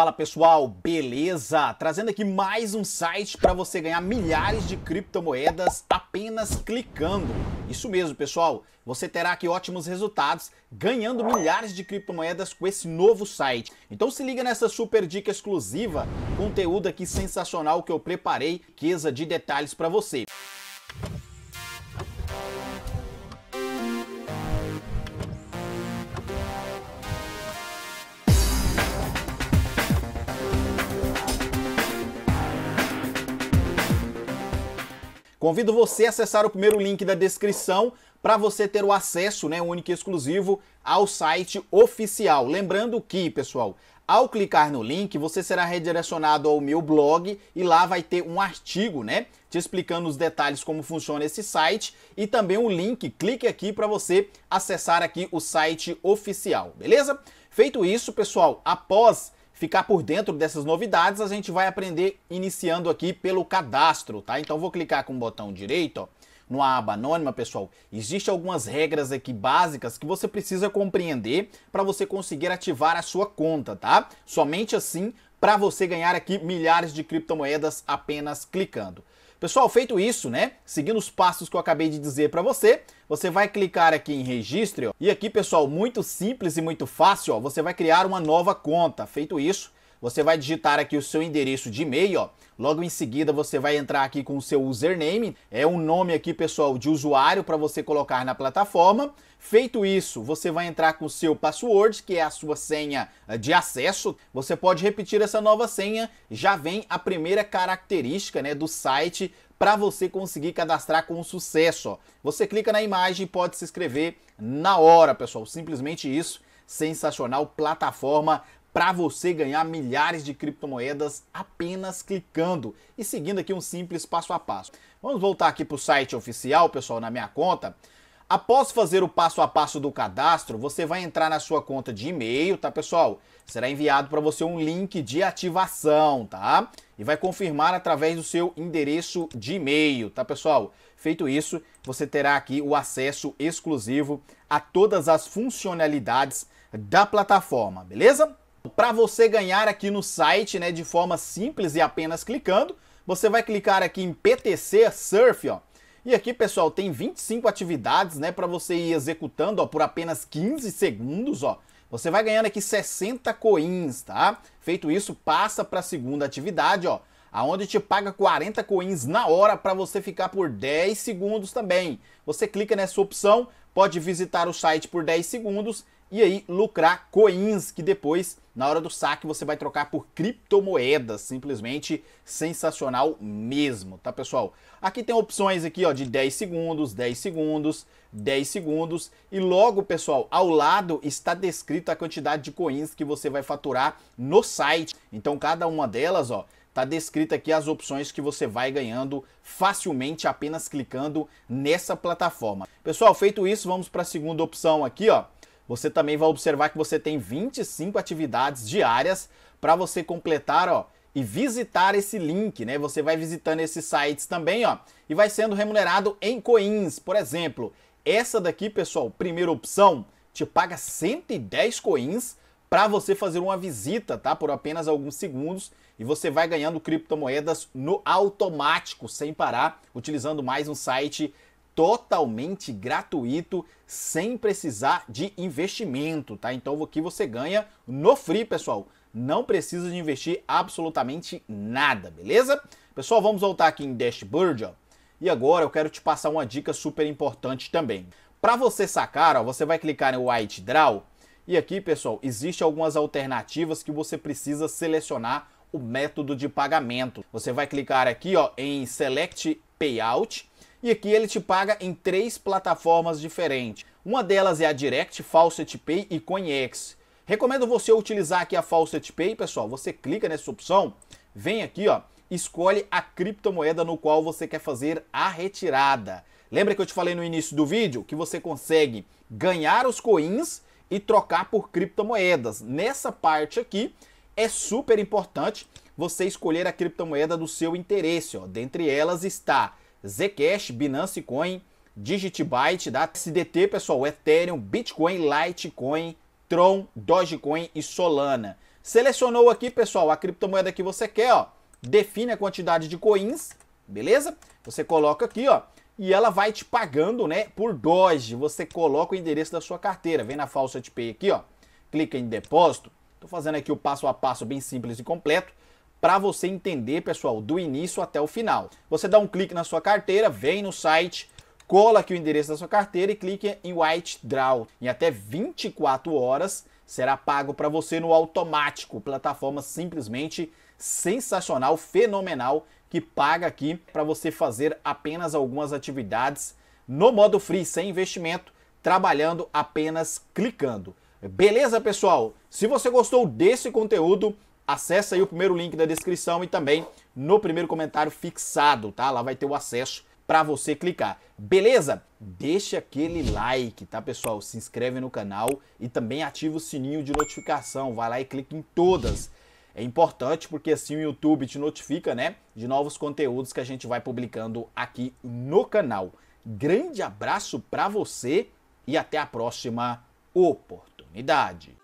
Fala pessoal, beleza? Trazendo aqui mais um site para você ganhar milhares de criptomoedas apenas clicando. Isso mesmo, pessoal. Você terá aqui ótimos resultados ganhando milhares de criptomoedas com esse novo site. Então se liga nessa super dica exclusiva, conteúdo aqui sensacional que eu preparei, riqueza de detalhes para você. Convido você a acessar o primeiro link da descrição para você ter o acesso, né, único e exclusivo, ao site oficial. Lembrando que, pessoal, ao clicar no link, você será redirecionado ao meu blog e lá vai ter um artigo, né? Te explicando os detalhes como funciona esse site e também um link. Clique aqui para você acessar aqui o site oficial, beleza? Feito isso, pessoal, após ficar por dentro dessas novidades, a gente vai aprender iniciando aqui pelo cadastro, tá? Então vou clicar com o botão direito, ó, numa aba anônima, pessoal, existem algumas regras aqui básicas que você precisa compreender para você conseguir ativar a sua conta, tá? Somente assim para você ganhar aqui milhares de criptomoedas apenas clicando. Pessoal, feito isso, né? Seguindo os passos que eu acabei de dizer para você, você vai clicar aqui em registre, E aqui, pessoal, muito simples e muito fácil, ó, você vai criar uma nova conta. Feito isso, você vai digitar aqui o seu endereço de e-mail, ó. Logo em seguida você vai entrar aqui com o seu username, é um nome aqui, pessoal, de usuário para você colocar na plataforma. Feito isso, você vai entrar com o seu password, que é a sua senha eh, de acesso. Você pode repetir essa nova senha, já vem a primeira característica, né, do site para você conseguir cadastrar com sucesso. Ó. Você clica na imagem e pode se inscrever na hora, pessoal. Simplesmente isso. Sensacional plataforma para você ganhar milhares de criptomoedas apenas clicando e seguindo aqui um simples passo a passo. Vamos voltar aqui para o site oficial, pessoal, na minha conta. Após fazer o passo a passo do cadastro, você vai entrar na sua conta de e-mail, tá, pessoal? Será enviado para você um link de ativação, tá? E vai confirmar através do seu endereço de e-mail, tá, pessoal? Feito isso, você terá aqui o acesso exclusivo a todas as funcionalidades da plataforma, beleza? Para você ganhar aqui no site, né, de forma simples e apenas clicando, você vai clicar aqui em PTC Surf, ó. E aqui, pessoal, tem 25 atividades, né, para você ir executando, ó, por apenas 15 segundos, ó. Você vai ganhando aqui 60 coins, tá? Feito isso, passa para a segunda atividade, ó, aonde te paga 40 coins na hora para você ficar por 10 segundos também. Você clica nessa opção, pode visitar o site por 10 segundos e aí lucrar coins que depois na hora do saque você vai trocar por criptomoedas, simplesmente sensacional mesmo, tá pessoal? Aqui tem opções aqui, ó, de 10 segundos, 10 segundos, 10 segundos e logo, pessoal, ao lado está descrito a quantidade de coins que você vai faturar no site. Então cada uma delas, ó, tá descrita aqui as opções que você vai ganhando facilmente apenas clicando nessa plataforma. Pessoal, feito isso, vamos para a segunda opção aqui, ó você também vai observar que você tem 25 atividades diárias para você completar, ó, e visitar esse link, né? Você vai visitando esses sites também, ó, e vai sendo remunerado em coins, por exemplo. Essa daqui, pessoal, primeira opção, te paga 110 coins para você fazer uma visita, tá? Por apenas alguns segundos e você vai ganhando criptomoedas no automático, sem parar, utilizando mais um site totalmente gratuito, sem precisar de investimento, tá? Então aqui você ganha no free, pessoal. Não precisa de investir absolutamente nada, beleza? Pessoal, vamos voltar aqui em Dashboard, ó. E agora eu quero te passar uma dica super importante também. Para você sacar, ó, você vai clicar no White Draw e aqui, pessoal, existem algumas alternativas que você precisa selecionar o método de pagamento. Você vai clicar aqui, ó, em Select Payout e aqui ele te paga em três plataformas diferentes. Uma delas é a Direct, Faucet Pay e CoinEx. Recomendo você utilizar aqui a Faucet Pay, pessoal. Você clica nessa opção, vem aqui, ó, escolhe a criptomoeda no qual você quer fazer a retirada. Lembra que eu te falei no início do vídeo que você consegue ganhar os coins e trocar por criptomoedas. Nessa parte aqui é super importante você escolher a criptomoeda do seu interesse. Ó. Dentre elas está Zcash, Binance Coin, DigitByte, da SDT, pessoal, Ethereum, Bitcoin, Litecoin, Tron, Dogecoin e Solana. Selecionou aqui, pessoal, a criptomoeda que você quer, ó. Define a quantidade de coins, beleza? Você coloca aqui, ó, e ela vai te pagando, né, por Doge. Você coloca o endereço da sua carteira. Vem na de Pay aqui, ó. Clica em depósito. Tô fazendo aqui o passo a passo bem simples e completo para você entender, pessoal, do início até o final. Você dá um clique na sua carteira, vem no site, cola aqui o endereço da sua carteira e clique em Withdraw. Em até 24 horas será pago para você no automático. Plataforma simplesmente sensacional, fenomenal, que paga aqui para você fazer apenas algumas atividades no modo free, sem investimento, trabalhando apenas clicando. Beleza, pessoal? Se você gostou desse conteúdo, Acesse aí o primeiro link da descrição e também no primeiro comentário fixado, tá? Lá vai ter o acesso para você clicar. Beleza? Deixa aquele like, tá, pessoal? Se inscreve no canal e também ativa o sininho de notificação. Vai lá e clica em todas. É importante porque assim o YouTube te notifica, né, de novos conteúdos que a gente vai publicando aqui no canal. Grande abraço para você e até a próxima oportunidade.